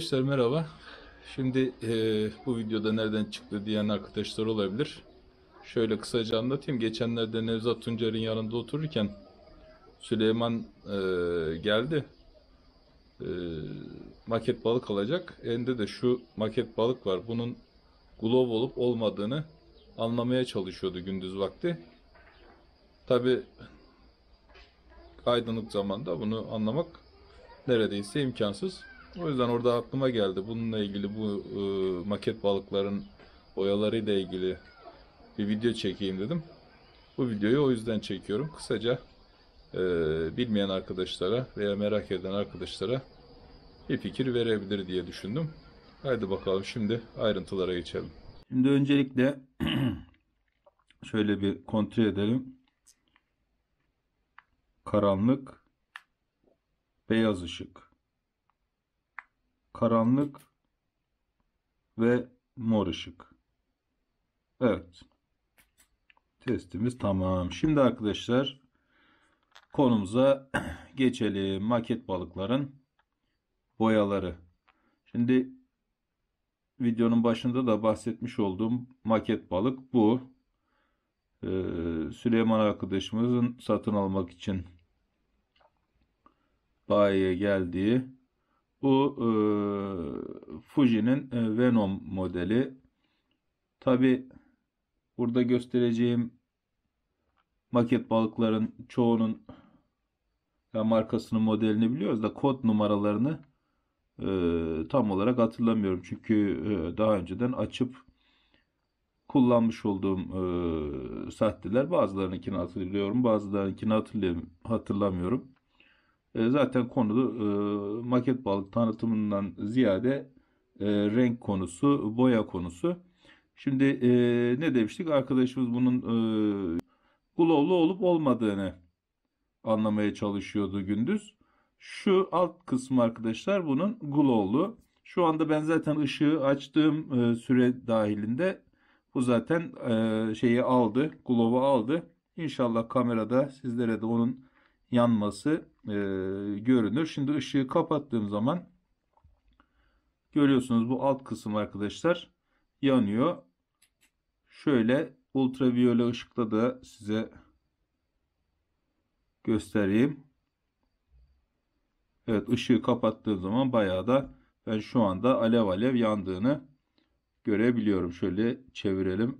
Arkadaşlar merhaba. Şimdi e, bu videoda nereden çıktı diyen arkadaşlar olabilir. Şöyle kısaca anlatayım. Geçenlerde Nevzat Tuncer'in yanında otururken Süleyman e, geldi. E, maket balık alacak. Elinde de şu maket balık var. Bunun glov olup olmadığını anlamaya çalışıyordu gündüz vakti. Tabi aydınlık zamanda bunu anlamak neredeyse imkansız. O yüzden orada aklıma geldi. Bununla ilgili bu e, maket balıkların boyalarıyla ilgili bir video çekeyim dedim. Bu videoyu o yüzden çekiyorum. Kısaca e, bilmeyen arkadaşlara veya merak eden arkadaşlara bir fikir verebilir diye düşündüm. Haydi bakalım şimdi ayrıntılara geçelim. Şimdi öncelikle şöyle bir kontrol edelim. Karanlık, beyaz ışık karanlık ve mor ışık. Evet. Testimiz tamam. Şimdi arkadaşlar konumuza geçelim. Maket balıkların boyaları. Şimdi videonun başında da bahsetmiş olduğum maket balık bu. Ee, Süleyman arkadaşımızın satın almak için bayiye geldiği bu e, Fuji'nin e, Venom modeli. Tabi burada göstereceğim maket balıkların çoğunun ya markasını modelini biliyoruz da kod numaralarını e, tam olarak hatırlamıyorum. Çünkü e, daha önceden açıp kullanmış olduğum e, sahteler bazılarınınkini hatırlıyorum bazılarınınkini hatırlamıyorum. E, zaten konu e, maket balık tanıtımından ziyade e, renk konusu, boya konusu. Şimdi ne demiştik? Arkadaşımız bunun glowlu olup olmadığını anlamaya çalışıyordu gündüz. Şu alt kısmı arkadaşlar bunun glowlu. Şu anda ben zaten ışığı açtığım süre dahilinde bu zaten şeyi aldı, glow'u aldı. İnşallah kamerada sizlere de onun yanması e, görünür. Şimdi ışığı kapattığım zaman görüyorsunuz bu alt kısım arkadaşlar yanıyor. Şöyle ultraviyole ışıkla da size göstereyim. Evet ışığı kapattığım zaman bayağı da ben şu anda alev alev yandığını görebiliyorum. Şöyle çevirelim.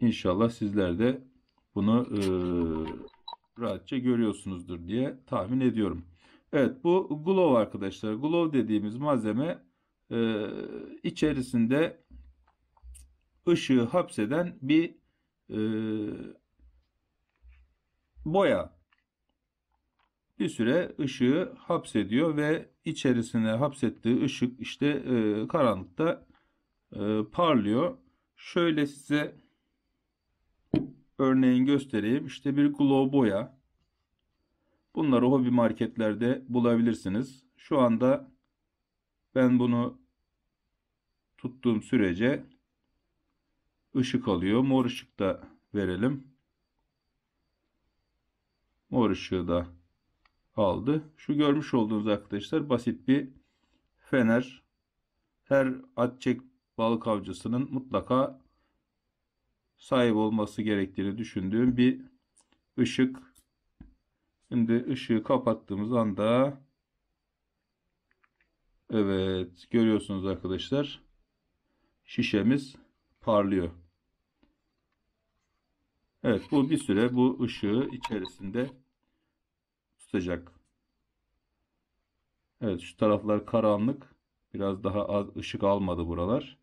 İnşallah sizler de bunu e, rahatça görüyorsunuzdur diye tahmin ediyorum. Evet bu glove arkadaşlar. Glove dediğimiz malzeme e, içerisinde ışığı hapseden bir e, boya. Bir süre ışığı hapsediyor ve içerisine hapsettiği ışık işte e, karanlıkta e, parlıyor. Şöyle size örneğin göstereyim. İşte bir globoya. Bunları hobi marketlerde bulabilirsiniz. Şu anda ben bunu tuttuğum sürece ışık alıyor. Mor ışık da verelim. Mor ışığı da aldı. Şu görmüş olduğunuz arkadaşlar basit bir fener. Her atçek balık avcısının mutlaka sahip olması gerektiğini düşündüğüm bir ışık. Şimdi ışığı kapattığımız anda evet görüyorsunuz arkadaşlar şişemiz parlıyor. Evet bu bir süre bu ışığı içerisinde tutacak. Evet şu taraflar karanlık. Biraz daha az ışık almadı buralar.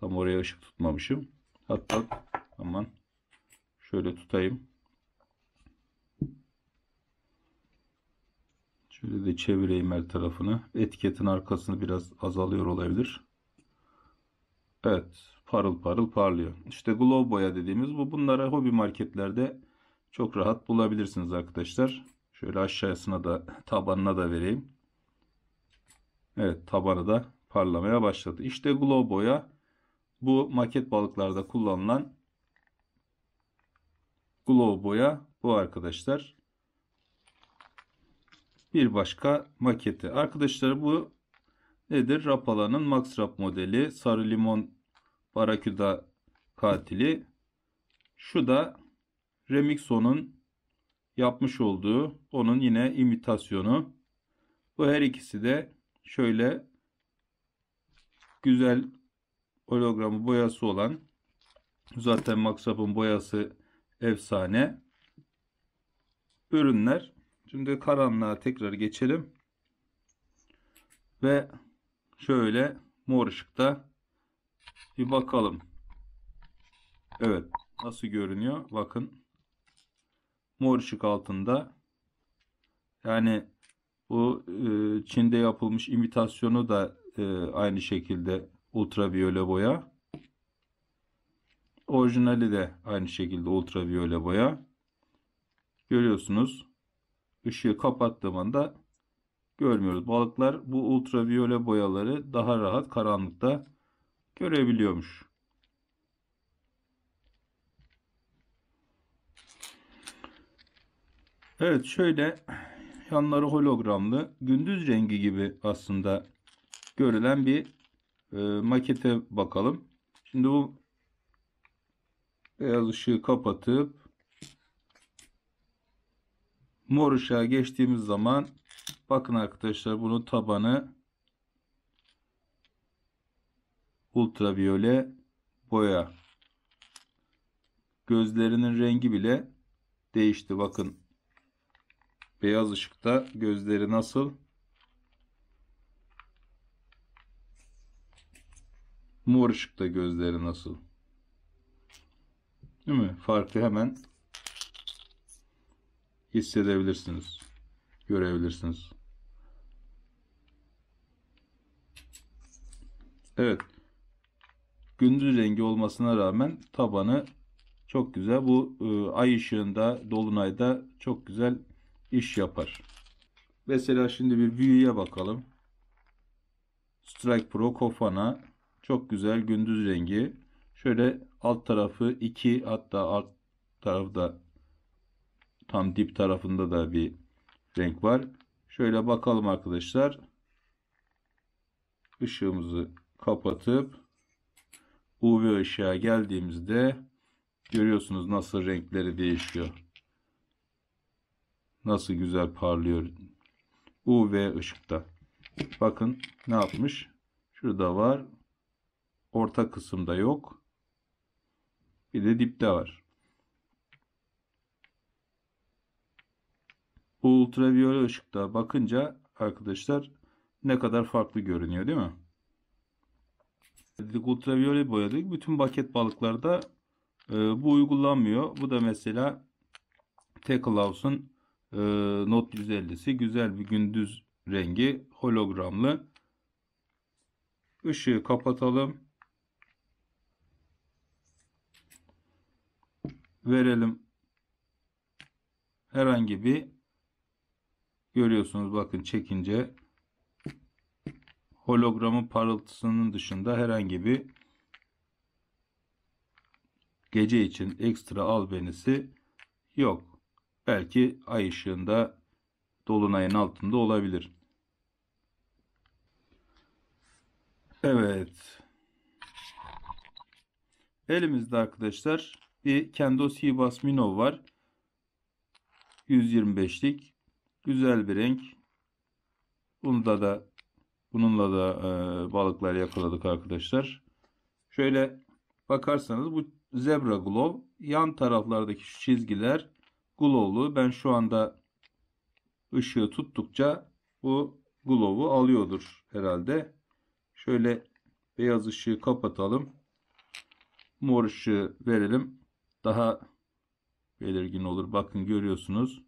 Tam oraya ışık tutmamışım. Hatta aman şöyle tutayım. Şöyle de çevireyim her tarafını. Etiketin arkasını biraz azalıyor olabilir. Evet parıl parıl parlıyor. İşte glow boya dediğimiz bu. Bunları hobi marketlerde çok rahat bulabilirsiniz arkadaşlar. Şöyle aşağısına da tabanına da vereyim. Evet tabanı da parlamaya başladı. İşte glow boya bu maket balıklarda kullanılan glow boya bu arkadaşlar. Bir başka maketi. Arkadaşlar bu nedir? Rapala'nın Max Rap modeli. Sarı limon barakuda katili. Şu da Remixon'un yapmış olduğu onun yine imitasyonu. Bu her ikisi de şöyle güzel hologramı boyası olan zaten maksapın boyası efsane ürünler. Şimdi karanlığa tekrar geçelim. Ve şöyle mor ışıkta bir bakalım. Evet. Nasıl görünüyor? Bakın. Mor ışık altında. Yani bu e, Çin'de yapılmış imitasyonu da e, aynı şekilde ultraviyole boya. Orijinali de aynı şekilde ultraviyole boya. Görüyorsunuz. Işığı kapattığım anda görmüyoruz. Balıklar bu ultraviyole boyaları daha rahat karanlıkta görebiliyormuş. Evet şöyle yanları hologramlı gündüz rengi gibi aslında görülen bir e, makete bakalım. Şimdi bu beyaz ışığı kapatıp mor ışığa geçtiğimiz zaman bakın arkadaşlar bunun tabanı ultraviyole boya. Gözlerinin rengi bile değişti. Bakın beyaz ışıkta gözleri nasıl Mor ışıkta gözleri nasıl? Değil mi? Farkı hemen hissedebilirsiniz. Görebilirsiniz. Evet. Gündüz rengi olmasına rağmen tabanı çok güzel. Bu e, ay ışığında, dolunayda çok güzel iş yapar. Mesela şimdi bir büyüye bakalım. Strike Pro Kofana çok güzel gündüz rengi. Şöyle alt tarafı 2 hatta alt tarafı da tam dip tarafında da bir renk var. Şöyle bakalım arkadaşlar. Işığımızı kapatıp UV ışığa geldiğimizde görüyorsunuz nasıl renkleri değişiyor. Nasıl güzel parlıyor UV ışıkta. Bakın ne yapmış. Şurada var orta kısımda yok. Bir de dipte var. Bu ultraviyole ışıkta bakınca arkadaşlar ne kadar farklı görünüyor değil mi? Dedik ultraviyole boyadık. Bütün baket balıklarda e, bu uygulanmıyor. Bu da mesela Tackleouse'un e, Not 150'si. Güzel bir gündüz rengi hologramlı. Işığı kapatalım. verelim. Herhangi bir görüyorsunuz bakın çekince hologramın parıltısının dışında herhangi bir gece için ekstra albenisi yok. Belki ay ışığında dolunayın altında olabilir. Evet. Elimizde arkadaşlar bir Kendos Hibas Minov var. 125'lik. Güzel bir renk. Bunda da bununla da e, balıklar yakaladık arkadaşlar. Şöyle bakarsanız bu zebra glow yan taraflardaki şu çizgiler glow'lu. Ben şu anda ışığı tuttukça bu glow'u alıyordur herhalde. Şöyle beyaz ışığı kapatalım. Mor ışığı verelim daha belirgin olur. Bakın görüyorsunuz.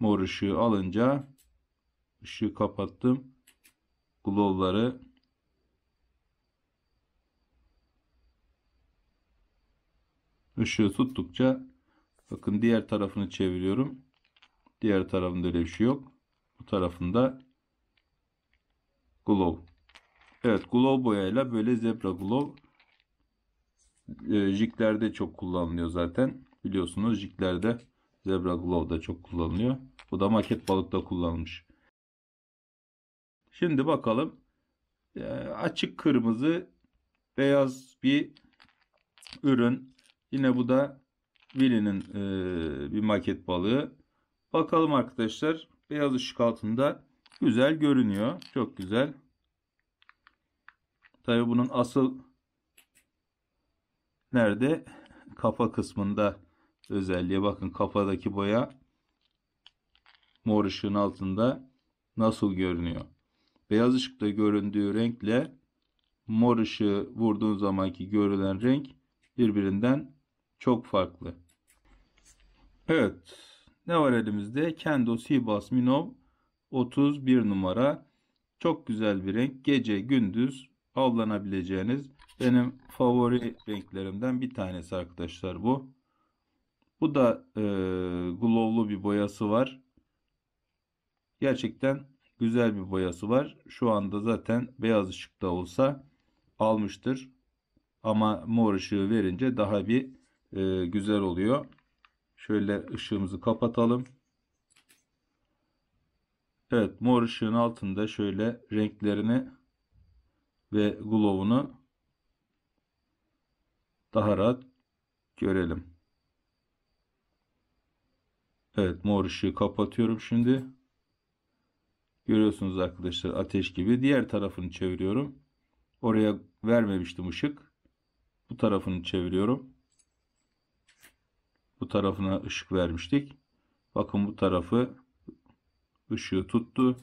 Mor ışığı alınca ışığı kapattım. Glow'ları ışığı tuttukça bakın diğer tarafını çeviriyorum. Diğer tarafında öyle bir şey yok. Bu tarafında glow. Evet glow boyayla böyle zebra glow e, jiglerde çok kullanılıyor zaten. Biliyorsunuz jiglerde zebra glove da çok kullanılıyor. Bu da maket balıkta kullanılmış. Şimdi bakalım. E, açık kırmızı beyaz bir ürün. Yine bu da Willy'nin e, bir maket balığı. Bakalım arkadaşlar. Beyaz ışık altında güzel görünüyor. Çok güzel. Tabi bunun asıl nerede? Kafa kısmında özelliğe bakın kafadaki boya mor ışığın altında nasıl görünüyor? Beyaz ışıkta göründüğü renkle mor ışığı vurduğun zamanki görülen renk birbirinden çok farklı. Evet. Ne var elimizde? Kendo Sibas Minov 31 numara. Çok güzel bir renk. Gece gündüz avlanabileceğiniz benim favori renklerimden bir tanesi arkadaşlar bu. Bu da e, glowlu bir boyası var. Gerçekten güzel bir boyası var. Şu anda zaten beyaz ışıkta olsa almıştır. Ama mor ışığı verince daha bir e, güzel oluyor. Şöyle ışığımızı kapatalım. Evet mor ışığın altında şöyle renklerini ve glow'unu daha rahat görelim. Evet mor ışığı kapatıyorum şimdi. Görüyorsunuz arkadaşlar ateş gibi. Diğer tarafını çeviriyorum. Oraya vermemiştim ışık. Bu tarafını çeviriyorum. Bu tarafına ışık vermiştik. Bakın bu tarafı ışığı tuttu.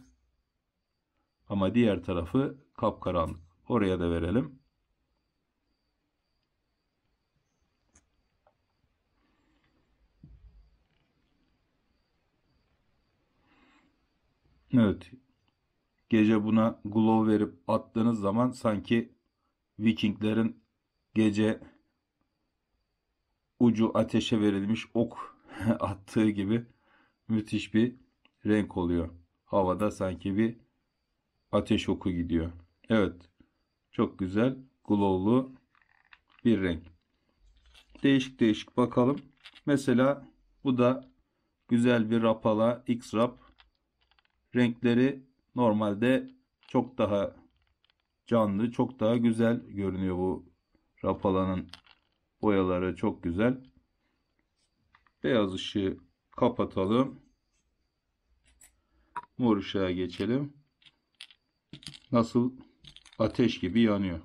Ama diğer tarafı kapkaranlık. Oraya da verelim. Evet. Gece buna glow verip attığınız zaman sanki Vikinglerin gece ucu ateşe verilmiş ok attığı gibi müthiş bir renk oluyor. Havada sanki bir ateş oku gidiyor. Evet. Çok güzel glow'lu bir renk. Değişik değişik bakalım. Mesela bu da güzel bir rapala X-Rap renkleri normalde çok daha canlı, çok daha güzel görünüyor bu rapalanın boyaları çok güzel. Beyaz ışığı kapatalım. Mor ışığa geçelim. Nasıl ateş gibi yanıyor.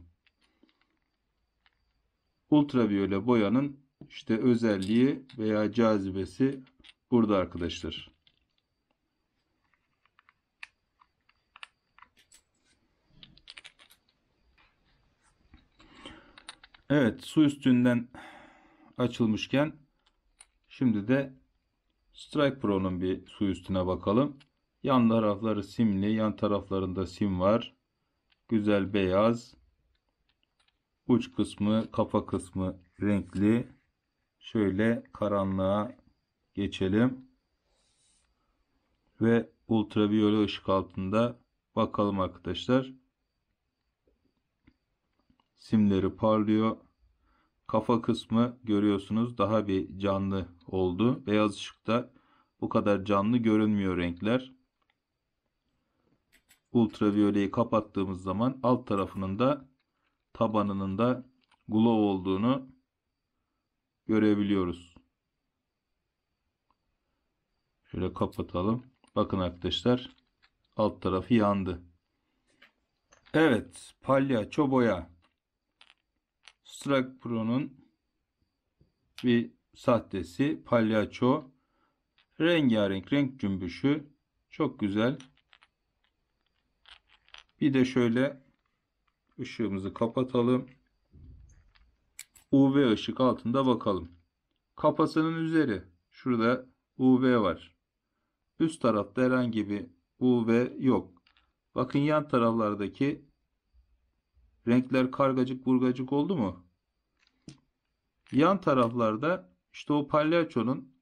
Ultraviyole boyanın işte özelliği veya cazibesi burada arkadaşlar. Evet su üstünden açılmışken şimdi de Strike Pro'nun bir su üstüne bakalım. Yan tarafları simli. Yan taraflarında sim var. Güzel beyaz. Uç kısmı, kafa kısmı renkli. Şöyle karanlığa geçelim. Ve ultraviyole ışık altında bakalım arkadaşlar. Simleri parlıyor kafa kısmı görüyorsunuz daha bir canlı oldu. Beyaz ışıkta bu kadar canlı görünmüyor renkler. Ultraviyoleyi kapattığımız zaman alt tarafının da tabanının da glow olduğunu görebiliyoruz. Şöyle kapatalım. Bakın arkadaşlar alt tarafı yandı. Evet palyaço boya. Strak Pro'nun bir sahtesi palyaço. Rengarenk renk cümbüşü. Çok güzel. Bir de şöyle ışığımızı kapatalım. UV ışık altında bakalım. Kafasının üzeri. Şurada UV var. Üst tarafta herhangi bir UV yok. Bakın yan taraflardaki renkler kargacık burgacık oldu mu? Yan taraflarda işte o palyaçonun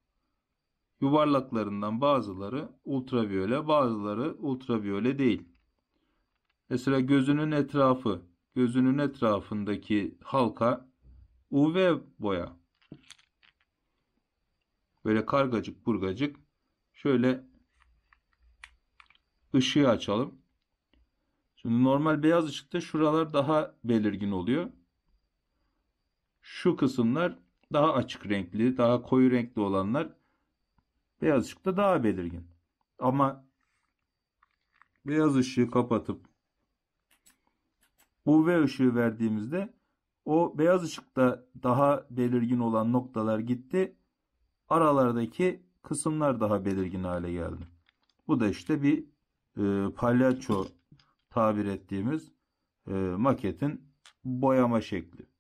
yuvarlaklarından bazıları ultraviyole bazıları ultraviyole değil. Mesela gözünün etrafı, gözünün etrafındaki halka UV boya. Böyle kargacık burgacık şöyle ışığı açalım. Şimdi normal beyaz ışıkta şuralar daha belirgin oluyor. Şu kısımlar daha açık renkli, daha koyu renkli olanlar beyaz ışıkta daha belirgin. Ama beyaz ışığı kapatıp UV ışığı verdiğimizde o beyaz ışıkta daha belirgin olan noktalar gitti. Aralardaki kısımlar daha belirgin hale geldi. Bu da işte bir e, palyaço tabir ettiğimiz e, maketin boyama şekli.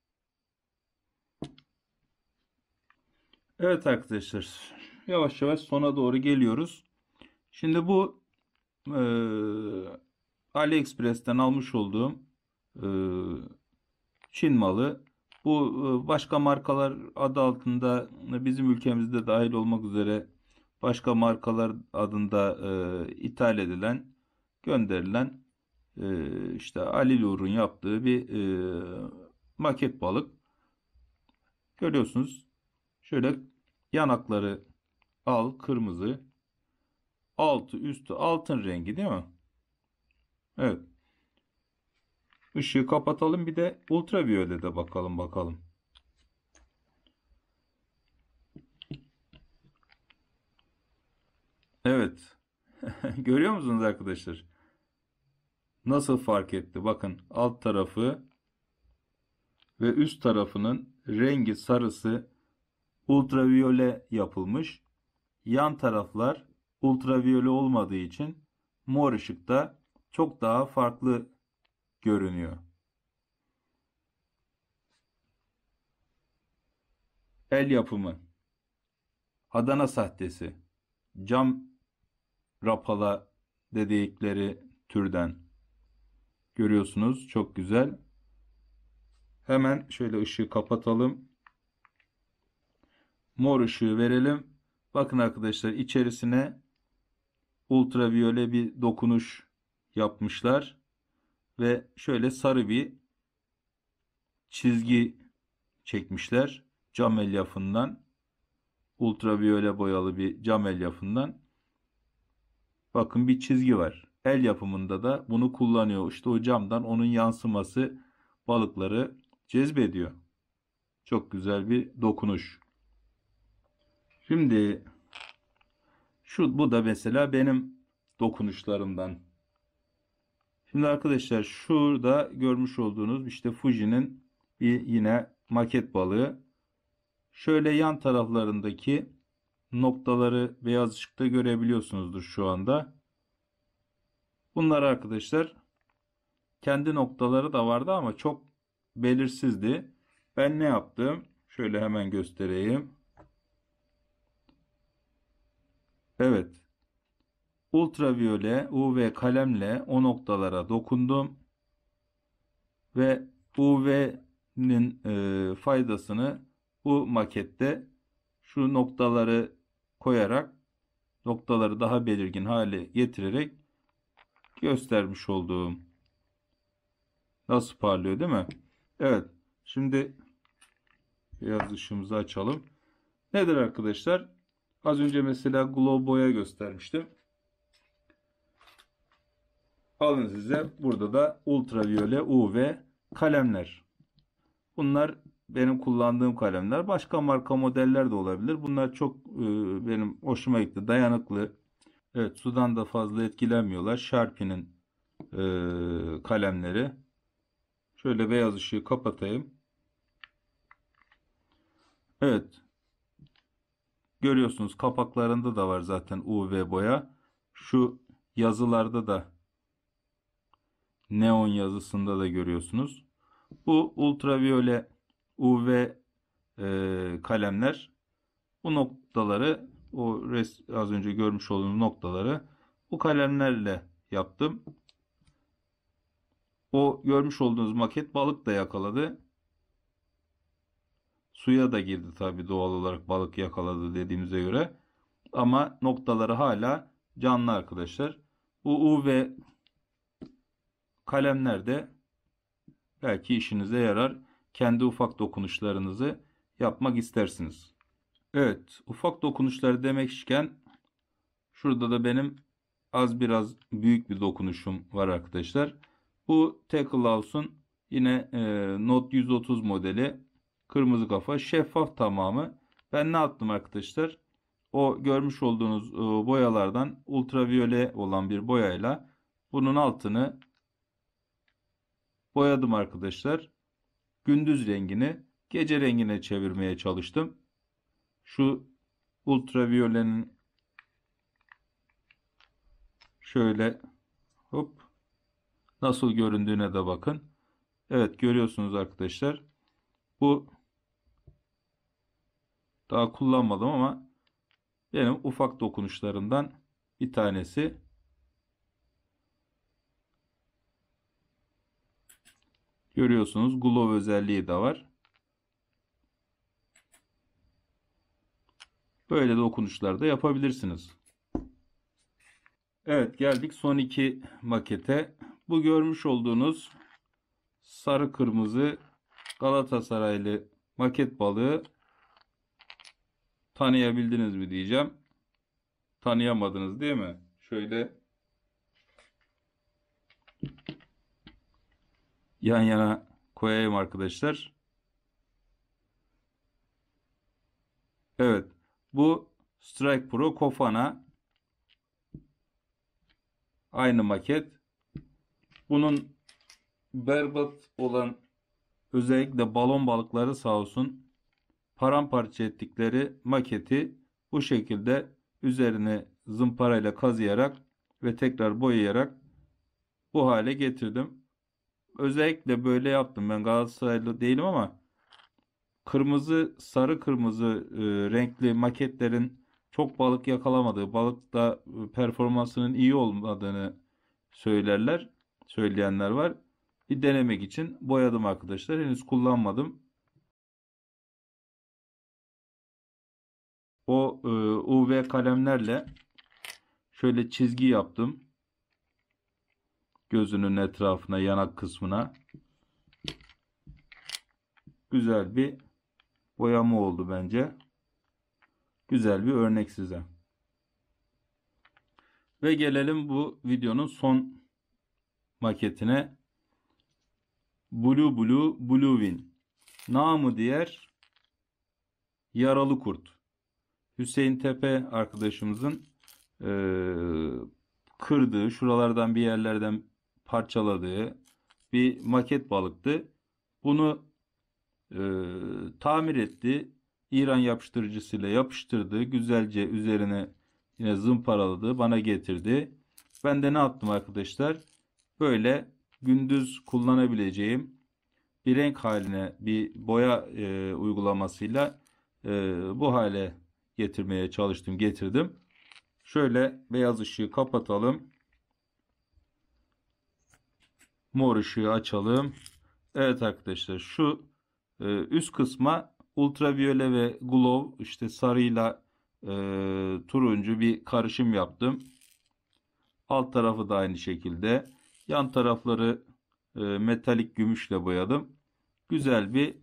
Evet arkadaşlar yavaş yavaş sona doğru geliyoruz. Şimdi bu e, AliExpress'ten almış olduğum e, Çin malı. Bu e, başka markalar adı altında bizim ülkemizde dahil olmak üzere başka markalar adında e, ithal edilen gönderilen e, işte Ali Uğur'un yaptığı bir e, maket balık. Görüyorsunuz Şöyle yanakları al kırmızı. Altı üstü altın rengi değil mi? Evet. Işığı kapatalım bir de ultraviyole de bakalım bakalım. Evet. Görüyor musunuz arkadaşlar? Nasıl fark etti? Bakın alt tarafı ve üst tarafının rengi sarısı ultraviyole yapılmış. Yan taraflar ultraviyole olmadığı için mor ışıkta çok daha farklı görünüyor. El yapımı, Adana sahtesi, cam rapala dedikleri türden. Görüyorsunuz çok güzel. Hemen şöyle ışığı kapatalım mor ışığı verelim. Bakın arkadaşlar içerisine ultraviyole bir dokunuş yapmışlar. Ve şöyle sarı bir çizgi çekmişler cam elyafından. Ultraviyole boyalı bir cam elyafından. Bakın bir çizgi var. El yapımında da bunu kullanıyor. İşte o camdan onun yansıması balıkları cezbediyor. Çok güzel bir dokunuş. Şimdi şu bu da mesela benim dokunuşlarımdan. Şimdi arkadaşlar şurada görmüş olduğunuz işte Fuji'nin bir yine maket balığı. Şöyle yan taraflarındaki noktaları beyaz ışıkta görebiliyorsunuzdur şu anda. Bunlar arkadaşlar kendi noktaları da vardı ama çok belirsizdi. Ben ne yaptım? Şöyle hemen göstereyim. Evet. Ultraviyole UV kalemle o noktalara dokundum. Ve UV'nin e, faydasını bu makette şu noktaları koyarak noktaları daha belirgin hale getirerek göstermiş olduğum. Nasıl parlıyor değil mi? Evet. Şimdi beyaz ışığımızı açalım. Nedir arkadaşlar? Az önce mesela Globo'ya göstermiştim. Alın size burada da ultraviyole, UV kalemler. Bunlar benim kullandığım kalemler. Başka marka modeller de olabilir. Bunlar çok e, benim hoşuma gitti. Dayanıklı. Evet sudan da fazla etkilenmiyorlar. Sharpie'nin e, kalemleri. Şöyle beyaz ışığı kapatayım. Evet Görüyorsunuz kapaklarında da var zaten UV boya. Şu yazılarda da neon yazısında da görüyorsunuz. Bu ultraviyole UV e, kalemler bu noktaları o res, az önce görmüş olduğunuz noktaları bu kalemlerle yaptım. O görmüş olduğunuz maket balık da yakaladı. Suya da girdi tabii doğal olarak balık yakaladı dediğimize göre. Ama noktaları hala canlı arkadaşlar. Bu U ve kalemler de belki işinize yarar. Kendi ufak dokunuşlarınızı yapmak istersiniz. Evet ufak dokunuşlar demişken şurada da benim az biraz büyük bir dokunuşum var arkadaşlar. Bu Tackle House'un yine e, Note 130 modeli Kırmızı kafa şeffaf tamamı. Ben ne yaptım arkadaşlar? O görmüş olduğunuz e, boyalardan ultraviyole olan bir boyayla bunun altını boyadım arkadaşlar. Gündüz rengini gece rengine çevirmeye çalıştım. Şu ultraviyolenin şöyle hop nasıl göründüğüne de bakın. Evet görüyorsunuz arkadaşlar. Bu daha kullanmadım ama benim ufak dokunuşlarından bir tanesi. Görüyorsunuz Glove özelliği de var. Böyle dokunuşlar da yapabilirsiniz. Evet geldik son iki makete. Bu görmüş olduğunuz sarı kırmızı Galatasaraylı maket balığı tanıyabildiniz mi diyeceğim. Tanıyamadınız değil mi? Şöyle yan yana koyayım arkadaşlar. Evet. Bu Strike Pro Kofana aynı maket. Bunun berbat olan özellikle balon balıkları sağ olsun paramparça ettikleri maketi bu şekilde üzerine zımparayla kazıyarak ve tekrar boyayarak bu hale getirdim. Özellikle böyle yaptım. Ben Galatasaraylı değilim ama kırmızı, sarı kırmızı e, renkli maketlerin çok balık yakalamadığı, balıkta e, performansının iyi olmadığını söylerler, söyleyenler var. Bir denemek için boyadım arkadaşlar. Henüz kullanmadım. o e, UV kalemlerle şöyle çizgi yaptım. Gözünün etrafına, yanak kısmına. Güzel bir boyama oldu bence. Güzel bir örnek size. Ve gelelim bu videonun son maketine. Blue Blue Bluewin. Namı diğer yaralı kurt. Hüseyin Tepe arkadaşımızın e, kırdığı, şuralardan bir yerlerden parçaladığı bir maket balıktı. Bunu e, tamir etti. İran yapıştırıcısıyla yapıştırdı. Güzelce üzerine yine zımparaladı. Bana getirdi. Ben de ne yaptım arkadaşlar? Böyle gündüz kullanabileceğim bir renk haline bir boya e, uygulamasıyla e, bu hale getirmeye çalıştım getirdim. Şöyle beyaz ışığı kapatalım. Mor ışığı açalım. Evet arkadaşlar şu e, üst kısma ultraviyole ve glow işte sarıyla e, turuncu bir karışım yaptım. Alt tarafı da aynı şekilde. Yan tarafları e, metalik gümüşle boyadım. Güzel bir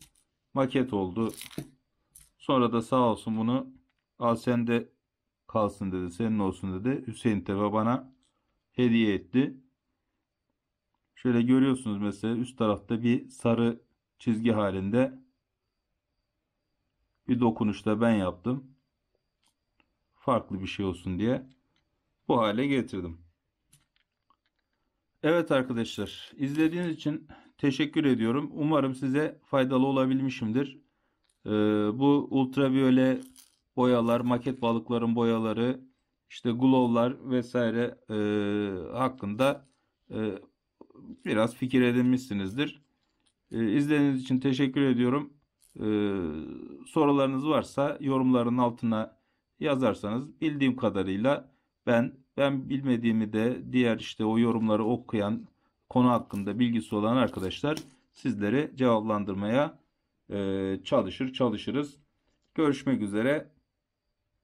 maket oldu. Sonra da sağ olsun bunu Al sen de kalsın dedi. Senin olsun dedi. Hüseyin Tepe bana hediye etti. Şöyle görüyorsunuz mesela üst tarafta bir sarı çizgi halinde bir dokunuşla ben yaptım. Farklı bir şey olsun diye bu hale getirdim. Evet arkadaşlar izlediğiniz için teşekkür ediyorum. Umarım size faydalı olabilmişimdir. Ee, bu ultraviyole boyalar, maket balıkların boyaları, işte glovlar vesaire e, hakkında e, biraz fikir edinmişsinizdir. E, izlediğiniz için teşekkür ediyorum. E, sorularınız varsa yorumların altına yazarsanız bildiğim kadarıyla ben ben bilmediğimi de diğer işte o yorumları okuyan konu hakkında bilgisi olan arkadaşlar sizleri cevaplandırmaya e, çalışır çalışırız. Görüşmek üzere.